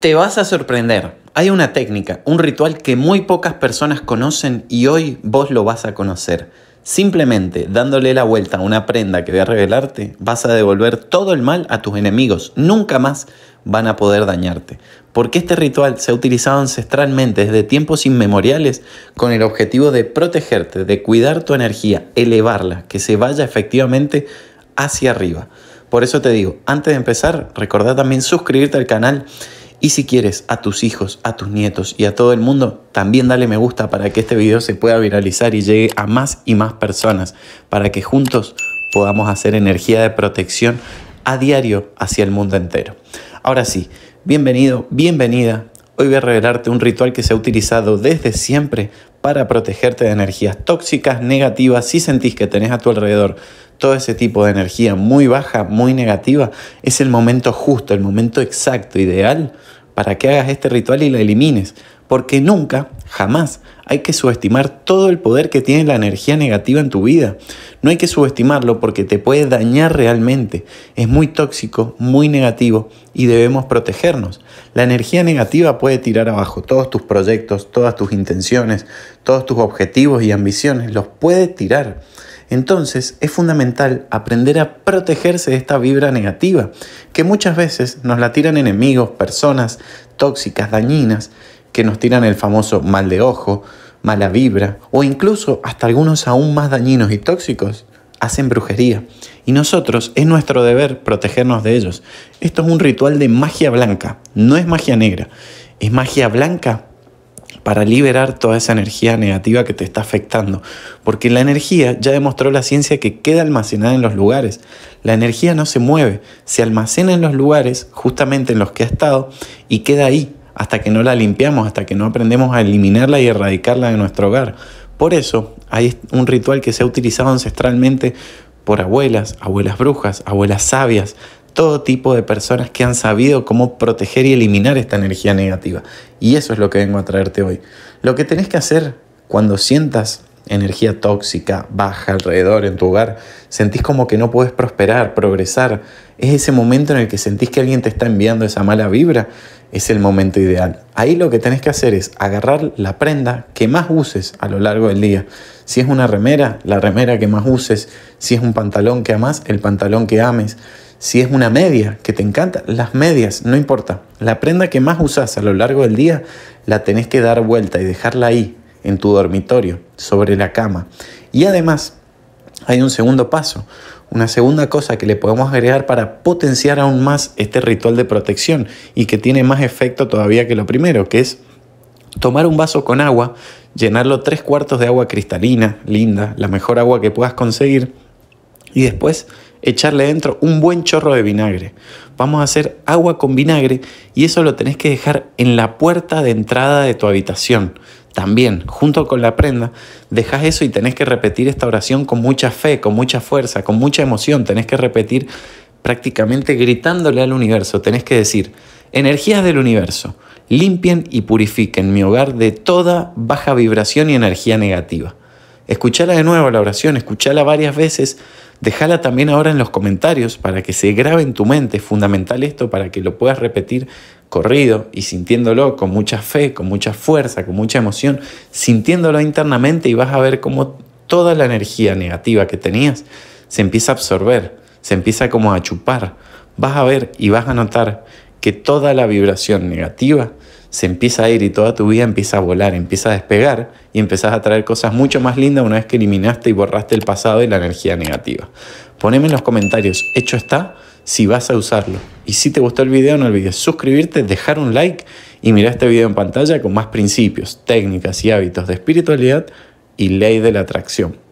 Te vas a sorprender. Hay una técnica, un ritual que muy pocas personas conocen y hoy vos lo vas a conocer. Simplemente dándole la vuelta a una prenda que voy a revelarte, vas a devolver todo el mal a tus enemigos. Nunca más van a poder dañarte. Porque este ritual se ha utilizado ancestralmente desde tiempos inmemoriales con el objetivo de protegerte, de cuidar tu energía, elevarla, que se vaya efectivamente hacia arriba. Por eso te digo, antes de empezar, recordá también suscribirte al canal y si quieres a tus hijos, a tus nietos y a todo el mundo, también dale me gusta para que este video se pueda viralizar y llegue a más y más personas, para que juntos podamos hacer energía de protección a diario hacia el mundo entero. Ahora sí, bienvenido, bienvenida. Hoy voy a revelarte un ritual que se ha utilizado desde siempre para protegerte de energías tóxicas, negativas, si sentís que tenés a tu alrededor todo ese tipo de energía muy baja, muy negativa, es el momento justo, el momento exacto, ideal para que hagas este ritual y la elimines, porque nunca Jamás. Hay que subestimar todo el poder que tiene la energía negativa en tu vida. No hay que subestimarlo porque te puede dañar realmente. Es muy tóxico, muy negativo y debemos protegernos. La energía negativa puede tirar abajo todos tus proyectos, todas tus intenciones, todos tus objetivos y ambiciones. Los puede tirar. Entonces es fundamental aprender a protegerse de esta vibra negativa, que muchas veces nos la tiran enemigos, personas tóxicas, dañinas, que nos tiran el famoso mal de ojo, mala vibra o incluso hasta algunos aún más dañinos y tóxicos hacen brujería. Y nosotros es nuestro deber protegernos de ellos. Esto es un ritual de magia blanca, no es magia negra, es magia blanca para liberar toda esa energía negativa que te está afectando. Porque la energía, ya demostró la ciencia, que queda almacenada en los lugares. La energía no se mueve, se almacena en los lugares, justamente en los que ha estado, y queda ahí, hasta que no la limpiamos, hasta que no aprendemos a eliminarla y erradicarla de nuestro hogar. Por eso hay un ritual que se ha utilizado ancestralmente por abuelas, abuelas brujas, abuelas sabias, todo tipo de personas que han sabido cómo proteger y eliminar esta energía negativa. Y eso es lo que vengo a traerte hoy. Lo que tenés que hacer cuando sientas energía tóxica baja alrededor en tu hogar, sentís como que no puedes prosperar, progresar, es ese momento en el que sentís que alguien te está enviando esa mala vibra, es el momento ideal. Ahí lo que tenés que hacer es agarrar la prenda que más uses a lo largo del día. Si es una remera, la remera que más uses. Si es un pantalón que amas, el pantalón que ames. Si es una media que te encanta, las medias, no importa. La prenda que más usas a lo largo del día, la tenés que dar vuelta y dejarla ahí, en tu dormitorio, sobre la cama. Y además hay un segundo paso, una segunda cosa que le podemos agregar para potenciar aún más este ritual de protección y que tiene más efecto todavía que lo primero, que es tomar un vaso con agua, llenarlo tres cuartos de agua cristalina, linda, la mejor agua que puedas conseguir, y después echarle dentro un buen chorro de vinagre. Vamos a hacer agua con vinagre y eso lo tenés que dejar en la puerta de entrada de tu habitación. También, junto con la prenda, dejas eso y tenés que repetir esta oración con mucha fe, con mucha fuerza, con mucha emoción. Tenés que repetir prácticamente gritándole al universo. Tenés que decir, energías del universo, limpien y purifiquen mi hogar de toda baja vibración y energía negativa. Escuchala de nuevo la oración, escuchala varias veces, déjala también ahora en los comentarios para que se grabe en tu mente, es fundamental esto para que lo puedas repetir corrido y sintiéndolo con mucha fe, con mucha fuerza, con mucha emoción, sintiéndolo internamente y vas a ver cómo toda la energía negativa que tenías se empieza a absorber, se empieza como a chupar. Vas a ver y vas a notar que toda la vibración negativa se empieza a ir y toda tu vida empieza a volar, empieza a despegar y empezás a traer cosas mucho más lindas una vez que eliminaste y borraste el pasado y la energía negativa. Poneme en los comentarios, hecho está, si vas a usarlo. Y si te gustó el video, no olvides suscribirte, dejar un like y mirar este video en pantalla con más principios, técnicas y hábitos de espiritualidad y ley de la atracción.